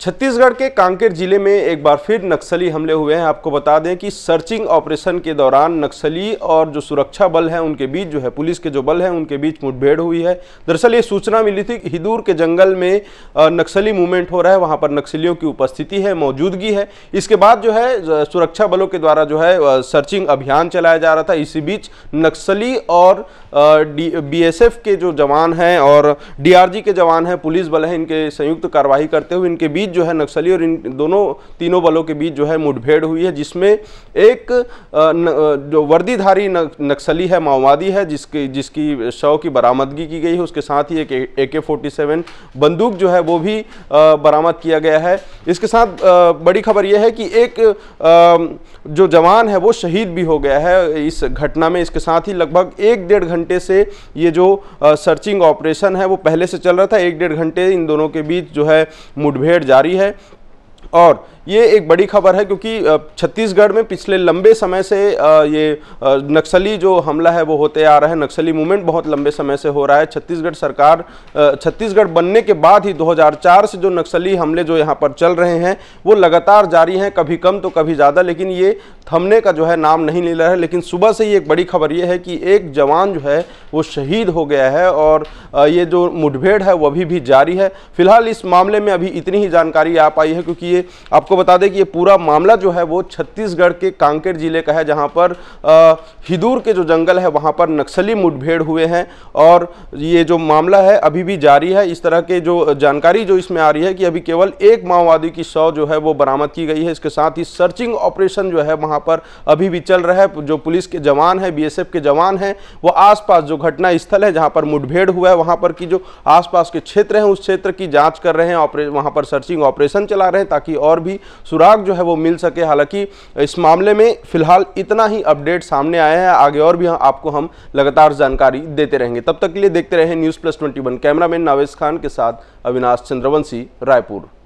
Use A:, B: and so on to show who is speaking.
A: छत्तीसगढ़ के कांकेर जिले में एक बार फिर नक्सली हमले हुए हैं आपको बता दें कि सर्चिंग ऑपरेशन के दौरान नक्सली और जो सुरक्षा बल हैं उनके बीच जो है पुलिस के जो बल हैं उनके बीच मुठभेड़ हुई है दरअसल ये सूचना मिली थी कि हिदूर के जंगल में नक्सली मूवमेंट हो रहा है वहाँ पर नक्सलियों की उपस्थिति है मौजूदगी है इसके बाद जो है सुरक्षा बलों के द्वारा जो है सर्चिंग अभियान चलाया जा रहा था इसी बीच नक्सली और बी के जो जवान हैं और डी के जवान हैं पुलिस बल हैं इनके संयुक्त कार्रवाई करते हुए इनके बीच बीच जो है नक्सली और इन दोनों तीनों बलों के बीच जो है मुठभेड़ हुई है जिसमें एक जो वर्दीधारी नक्सली है माओवादी है जिसकी जिसकी शव की बरामदगी की गई है उसके साथ ही एक ए के फोर्टी सेवन बंदूक जो है वो भी बरामद किया गया है इसके साथ बड़ी खबर यह है कि एक जो जवान है वो शहीद भी हो गया है इस घटना में इसके साथ ही लगभग एक डेढ़ घंटे से ये जो सर्चिंग ऑपरेशन है वो पहले से चल रहा था एक डेढ़ घंटे इन दोनों के बीच जो है मुठभेड़ जारी जारी है और ये एक बड़ी खबर है क्योंकि छत्तीसगढ़ में पिछले लंबे समय से ये नक्सली जो हमला है वो होते आ रहा है नक्सली मूवमेंट बहुत लंबे समय से हो रहा है छत्तीसगढ़ सरकार छत्तीसगढ़ बनने के बाद ही 2004 से जो नक्सली हमले जो यहाँ पर चल रहे हैं वो लगातार जारी हैं कभी कम तो कभी ज़्यादा लेकिन ये थमने का जो है नाम नहीं ले रहा है लेकिन सुबह से ही एक बड़ी खबर ये है कि एक जवान जो है वो शहीद हो गया है और ये जो मुठभेड़ है वो अभी भी जारी है फिलहाल इस मामले में अभी इतनी ही जानकारी आ पाई है क्योंकि लिए आपको बता दें कि ये पूरा मामला जो है वो छत्तीसगढ़ के कांकेर जिले का है जहाँ पर हिदूर के जो जंगल है वहाँ पर नक्सली मुठभेड़ हुए हैं और ये जो मामला है अभी भी जारी है इस तरह के जो जानकारी जो इसमें आ रही है कि अभी केवल एक माओवादी की शव जो है वो बरामद की गई है इसके साथ ही सर्चिंग ऑपरेशन जो है वहाँ पर अभी भी चल रहा है जो पुलिस के जवान है बी के जवान हैं वो आसपास जो घटना स्थल है जहाँ पर मुठभेड़ हुआ है वहाँ पर की जो आसपास के क्षेत्र हैं उस क्षेत्र की जाँच कर रहे हैं ऑपरे वहाँ पर सर्चिंग ऑपरेशन चला रहे हैं ताकि और भी सुराग जो है वो मिल सके हालांकि इस मामले में फिलहाल इतना ही अपडेट सामने आया है आगे और भी हाँ आपको हम लगातार जानकारी देते रहेंगे तब तक के लिए देखते रहे news plus twenty one cameraman Navesh Khan के साथ अविनाश चंद्रवंशी रायपुर